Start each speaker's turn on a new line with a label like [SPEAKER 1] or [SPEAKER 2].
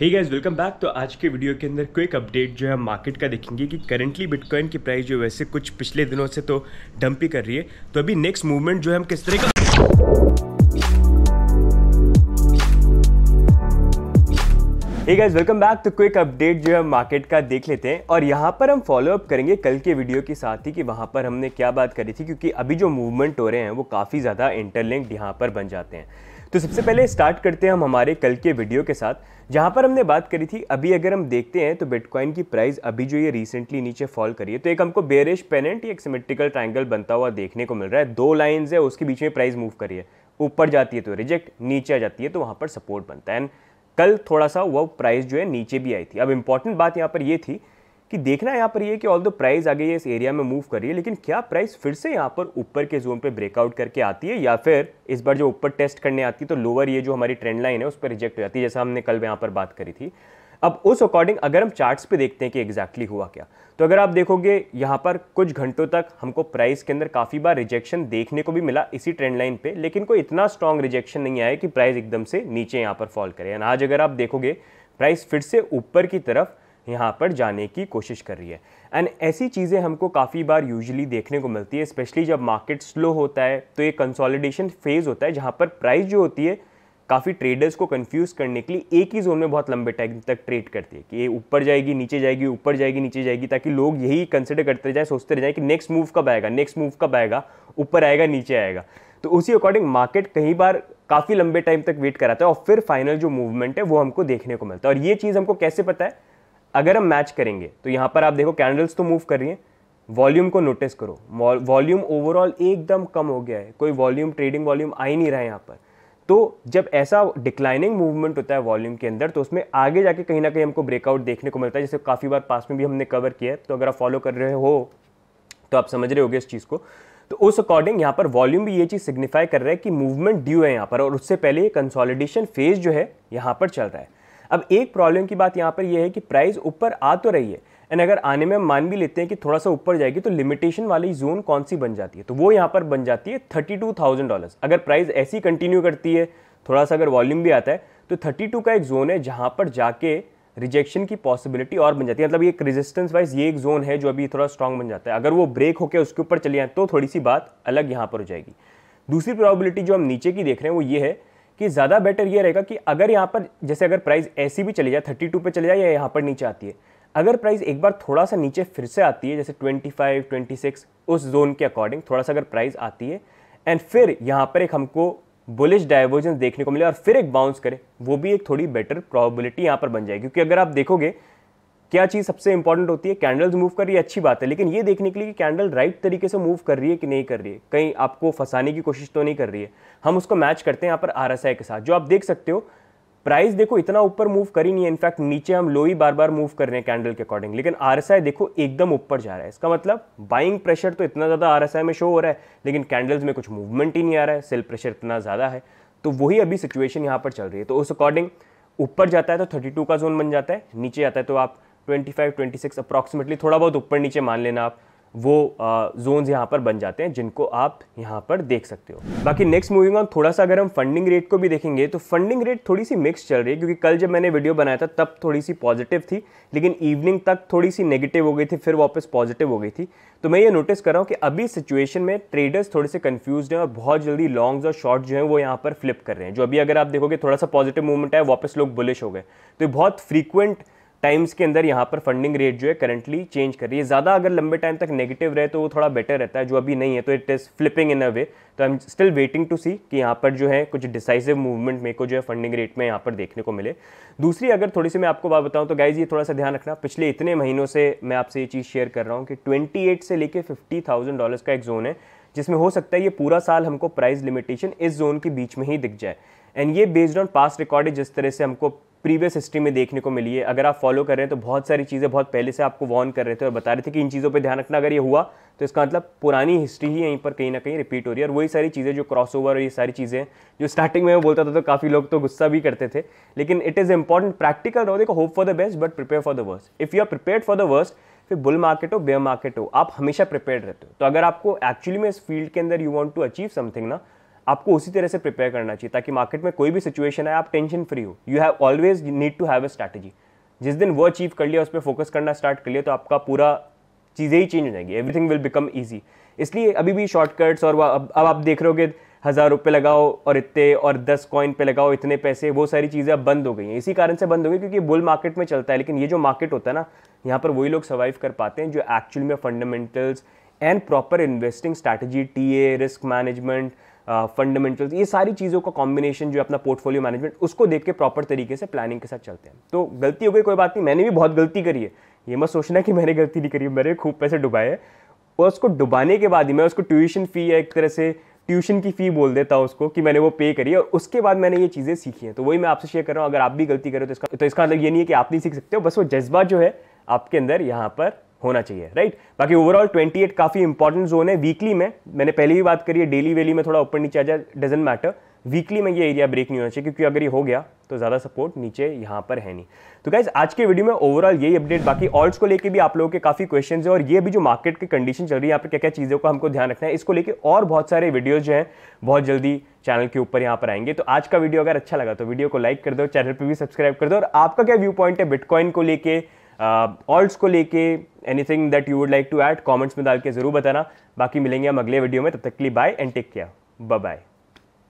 [SPEAKER 1] ही guys welcome back तो आज के वीडियो के अंदर क्विक अपडेट जो है मार्केट का देखेंगे कि करंटली बिटकॉइन की प्राइस जो वैसे कुछ पिछले दिनों से तो डंप ही कर रही है तो अभी नेक्स्ट मूवमेंट जो है हम किस तरह का गाइस वेलकम बैक तो क्विक अपडेट जो है मार्केट का देख लेते हैं और यहाँ पर हम फॉलो अप करेंगे कल के वीडियो के साथ ही कि वहाँ पर हमने क्या बात करी थी क्योंकि अभी जो मूवमेंट हो रहे हैं वो काफ़ी ज़्यादा इंटरलिंक्ड यहाँ पर बन जाते हैं तो सबसे पहले स्टार्ट करते हैं हम हमारे कल के वीडियो के साथ जहाँ पर हमने बात करी थी अभी अगर हम देखते हैं तो बिटकॉइन की प्राइस अभी जो ये रिसेंटली नीचे फॉल करी है तो एक हमको बेरिश पेनेंट एक सिमेट्रिकल ट्राइंगल बनता हुआ देखने को मिल रहा है दो लाइन्स है उसके बीच में प्राइस मूव करी है ऊपर जाती है तो रिजेक्ट नीचे आ जाती है तो वहाँ पर सपोर्ट बनता है एंड कल थोड़ा सा वह प्राइस जो है नीचे भी आई थी अब इंपॉर्टेंट बात यहाँ पर यह थी कि देखना यहाँ पर ये कि ऑल द प्राइस आगे ये इस एरिया में मूव कर रही है लेकिन क्या प्राइस फिर से यहाँ पर ऊपर के जोन पे ब्रेकआउट करके आती है या फिर इस बार जो ऊपर टेस्ट करने आती है तो लोअर ये जो हमारी ट्रेंड लाइन है उस पर रिजेक्ट हो जाती है जैसा हमने कल यहाँ पर बात करी थी अब उस अकॉर्डिंग अगर हम चार्ट्स पे देखते हैं कि एग्जैक्टली exactly हुआ क्या तो अगर आप देखोगे यहाँ पर कुछ घंटों तक हमको प्राइस के अंदर काफ़ी बार रिजेक्शन देखने को भी मिला इसी ट्रेंड लाइन पे लेकिन कोई इतना स्ट्रॉन्ग रिजेक्शन नहीं आया कि प्राइस एकदम से नीचे यहाँ पर फॉल करे एंड आज अगर आप देखोगे प्राइस फिर से ऊपर की तरफ यहाँ पर जाने की कोशिश कर रही है एंड ऐसी चीज़ें हमको काफ़ी बार यूजली देखने को मिलती है स्पेशली जब मार्केट स्लो होता है तो ये कंसोलिडेशन फेज़ होता है जहाँ पर प्राइस जो होती है काफ़ी ट्रेडर्स को कंफ्यूज करने के लिए एक ही जोन में बहुत लंबे टाइम तक ट्रेड करती है कि ये ऊपर जाएगी नीचे जाएगी ऊपर जाएगी नीचे जाएगी ताकि लोग यही कंसिडर करते जाए सोचते रह जाए कि नेक्स्ट मूव कब आएगा नेक्स्ट मूव कब आएगा ऊपर आएगा नीचे आएगा तो उसी अकॉर्डिंग मार्केट कई बार काफ़ी लंबे टाइम तक वेट कराता है और फिर फाइनल जो मूवमेंट है वो हमको देखने को मिलता है और ये चीज़ हमको कैसे पता है अगर हम मैच करेंगे तो यहाँ पर आप देखो कैंडल्स तो मूव कर रही हैं वॉल्यूम को नोटिस करो वॉल्यूम ओवरऑल एकदम कम हो गया है कोई वॉल्यूम ट्रेडिंग वॉल्यूम आ ही नहीं रहा है यहाँ पर तो जब ऐसा डिक्लाइनिंग मूवमेंट होता है वॉल्यूम के अंदर तो उसमें आगे जाके कहीं ना कहीं हमको ब्रेकआउट देखने को मिलता है जैसे काफ़ी बार पास में भी हमने कवर किया है तो अगर आप फॉलो कर रहे हो तो आप समझ रहे हो इस चीज़ को तो उस अकॉर्डिंग यहाँ पर वॉल्यूम भी ये चीज़ सिग्निफाई कर रहा है कि मूवमेंट ड्यू है यहाँ पर और उससे पहले कंसोलिडेशन फेज जो है यहाँ पर चल रहा है अब एक प्रॉब्लम की बात यहाँ पर यह है कि प्राइस ऊपर आ तो रही है एंड अगर आने में मान भी लेते हैं कि थोड़ा सा ऊपर जाएगी तो लिमिटेशन वाली जोन कौन सी बन जाती है तो वो यहाँ पर बन जाती है थर्टी टू थाउजेंड डॉलर्स अगर प्राइस ऐसी कंटिन्यू करती है थोड़ा सा अगर वॉल्यूम भी आता है तो थर्टी टू का एक जोन है जहाँ पर जाके रिजेक्शन की पॉसिबिलिटी और बन जाती है मतलब ये एक रेजिस्टेंस वाइज ये एक जोन है जो अभी थोड़ा स्ट्रांग बन जाता है अगर वो ब्रेक होकर उसके ऊपर चले जाएँ तो थोड़ी सी बात अलग यहाँ पर हो जाएगी दूसरी प्रॉबिलिटी जो हम नीचे की देख रहे हैं वो ये है कि ज़्यादा बेटर ये रहेगा कि अगर यहाँ पर जैसे अगर प्राइस ऐसी भी चली जाए थर्टी टू पर चले जाए या यहाँ पर नीचे आती है अगर प्राइस एक बार थोड़ा सा नीचे फिर से आती है जैसे 25, 26 उस जोन के अकॉर्डिंग थोड़ा सा अगर प्राइस आती है एंड फिर यहाँ पर एक हमको बुलिश डाइवर्जेंस देखने को मिले और फिर एक बाउंस करे वो भी एक थोड़ी बेटर प्रॉबिलिटी यहाँ पर बन जाएगी क्योंकि अगर आप देखोगे क्या चीज़ सबसे इंपॉर्टेंट होती है कैंडल्स मूव कर रही है अच्छी बात है लेकिन ये देखने के लिए कि कैंडल राइट तरीके से मूव कर रही है कि नहीं कर रही है कहीं आपको फंसाने की कोशिश तो नहीं कर रही है हम उसको मैच करते हैं यहाँ पर आर के साथ जो आप देख सकते हो प्राइस देखो इतना ऊपर मूव कर ही नहीं है इनफैक्ट नीचे हम लो ही बार बार मूव कर रहे हैं कैंडल के अकॉर्डिंग लेकिन आर देखो एकदम ऊपर जा रहा है इसका मतलब बाइंग प्रेशर तो इतना ज़्यादा आर में शो हो रहा है लेकिन कैंडल्स में कुछ मूवमेंट ही नहीं आ रहा है सेल प्रेशर इतना ज़्यादा है तो वही अभी सिचुएशन यहाँ पर चल रही है तो उस अकॉर्डिंग ऊपर जाता है तो थर्टी का जोन बन जाता है नीचे आता है तो आप twenty five twenty six approximately थोड़ा बहुत ऊपर नीचे मान लेना आप वो जोन्स यहाँ पर बन जाते हैं जिनको आप यहाँ पर देख सकते हो बाकी नेक्स्ट मूविंग ऑन थोड़ा सा अगर हम फंडिंग रेट को भी देखेंगे तो फंडिंग रेट थोड़ी सी मिक्स चल रही है क्योंकि कल जब मैंने वीडियो बनाया था तब थोड़ी सी पॉजिटिव थी लेकिन इवनिंग तक थोड़ी सी नेगेटिव हो गई थी फिर वापस पॉजिटिव हो गई थी तो मैं ये नोटिस कर रहा हूँ कि अभी सिचुएशन में ट्रेडर्स थोड़े से कन्फ्यूज हैं और बहुत जल्दी लॉन्ग्स और शॉर्ट जो है वो यहाँ पर फ्लिप कर रहे हैं जो अभी अगर आप देखोगे थोड़ा सा पॉजिटिव मूवमेंट है वापस लोग बुलिश हो गए तो बहुत फ्रीक्वेंट टाइम्स के अंदर यहाँ पर फंडिंग रेट जो है करंटली चेंज कर रही है ज़्यादा अगर लंबे टाइम तक नेगेटिव रहे तो वो थोड़ा बेटर रहता है जो अभी नहीं है तो it is flipping in a way तो I am still waiting to see कि यहाँ पर जो है कुछ डिसाइसिव मूवमेंट मेरे को जो है फंडिंग रेट में यहाँ पर देखने को मिले दूसरी अगर थोड़ी सी मैं आपको बात बताऊँ तो गाइज ये थोड़ा सा ध्यान रखना पिछले इतने महीनों से मैं आपसे ये चीज़ शेयर कर रहा हूँ कि ट्वेंटी से लेकर फिफ्टी थाउजेंड का एक जोन है जिसमें हो सकता है ये पूरा साल हमको प्राइस लिमिटेशन इस जोन के बीच में ही दिख जाए एंड ये बेस्ड ऑन पास रिकॉर्ड जिस तरह से हमको प्रीवियस हिस्ट्री में देखने को मिली है अगर आप फॉलो कर रहे हैं तो बहुत सारी चीज़ें बहुत पहले से आपको वॉर्न कर रहे थे और बता रहे थे कि इन चीज़ों पर ध्यान रखना अगर ये हुआ तो इसका मतलब पुरानी हिस्ट्री ही यहीं पर कहीं ना कहीं रिपीट हो रही है और वही सारी चीज़ें जो क्रॉस ओवर और ये सारी चीज़ें जो स्टार्टिंग में मैं बोलता था तो काफ़ी लोग तो गुस्सा भी करते थे लेकिन इट इज़ इंपॉर्टेंट प्रैक्टिकल रहो देखो hope for the best but prepare for the worst if you are prepare for the worst फिर बुल मार्केट हो बे मार्केट हो आप हमेशा प्रिपेयर रहते हो तो अगर आपको एक्चुअली में इस फील्ड के अंदर you want to achieve something ना आपको उसी तरह से प्रिपेयर करना चाहिए ताकि मार्केट में कोई भी सिचुएशन है आप टेंशन फ्री हो you have always need to have a strategy जिस दिन वो अचीव कर लिया उस पर फोकस करना स्टार्ट कर लिया तो आपका पूरा चीज़ें ही चेंज हो जाएंगी एवरीथिंग विल बिकम ईजी इसलिए अभी भी शॉर्टकट्स और अब अब आप देख रहे हो हज़ार रुपये लगाओ और इतने और दस कॉइन पे लगाओ इतने पैसे वो सारी चीज़ें अब बंद हो गई हैं इसी कारण से बंद हो गई क्योंकि बुल मार्केट में चलता है लेकिन ये जो मार्केट होता है ना यहाँ पर वही लोग सर्वाइव कर पाते हैं जो एक्चुअल में fundamentals and proper investing strategy T A risk management fundamentals ये सारी चीज़ों का कॉम्बिनेशन जो है अपना पोर्टफोलियो मैनेजमेंट उसको देख के प्रॉपर तरीके से प्लानिंग के साथ चलते हैं तो गलती हो गई कोई बात नहीं मैंने भी बहुत गलती करी है ये मत सोचना कि मैंने गलती नहीं करी मेरे खूब पैसे डुबाए और उसको डुबाने के बाद ही मैं उसको ट्यूशन फ़ी या एक तरह से ट्यूशन की फ़ी बोल देता हूँ उसको कि मैंने वो पे करी और उसके बाद मैंने ये चीज़ें सीखी हैं तो वही मैं आपसे शेयर कर रहा हूँ अगर आप भी गलती करो तो इसका तो इसका मतलब ये नहीं है कि आप नहीं सीख सकते हो बस वो जज्बा जो है आपके अंदर यहाँ पर होना चाहिए राइट बाकी ओवरऑल 28 काफ़ी इंपॉर्टेंट जोन है वीकली में मैंने पहले भी बात करी है डेली वेली में थोड़ा ऊपर नीचे आ जाए डजेंट मैटर वीकली में ये एरिया ब्रेक नहीं होना चाहिए क्योंकि अगर ये हो गया तो ज़्यादा सपोर्ट नीचे यहां पर है नहीं तो गाइज आज के वीडियो में ओवरऑल यही अपडेट बाकी ऑल्स को लेकर भी आप लोगों के काफ़ी क्वेश्चन है और ये भी जो मार्केट की कंडीशन चल रही है यहाँ पर क्या क्या चीज़ों को हमको ध्यान रखना है इसको लेकर और बहुत सारे वीडियो जो है बहुत जल्दी चैनल के ऊपर यहाँ पर आएंगे तो आज का वीडियो अगर अच्छा लगा तो वीडियो को लाइक कर दो चैनल पर भी सब्सक्राइब कर दो और आपका क्या व्यू पॉइंट है बिटकॉइन को लेकर ऑल्ट uh, को लेके anything that you would like to add comments में डाल के ज़रूर बताना बाकी मिलेंगे हम अगले वीडियो में तब तक के लिए bye and take care bye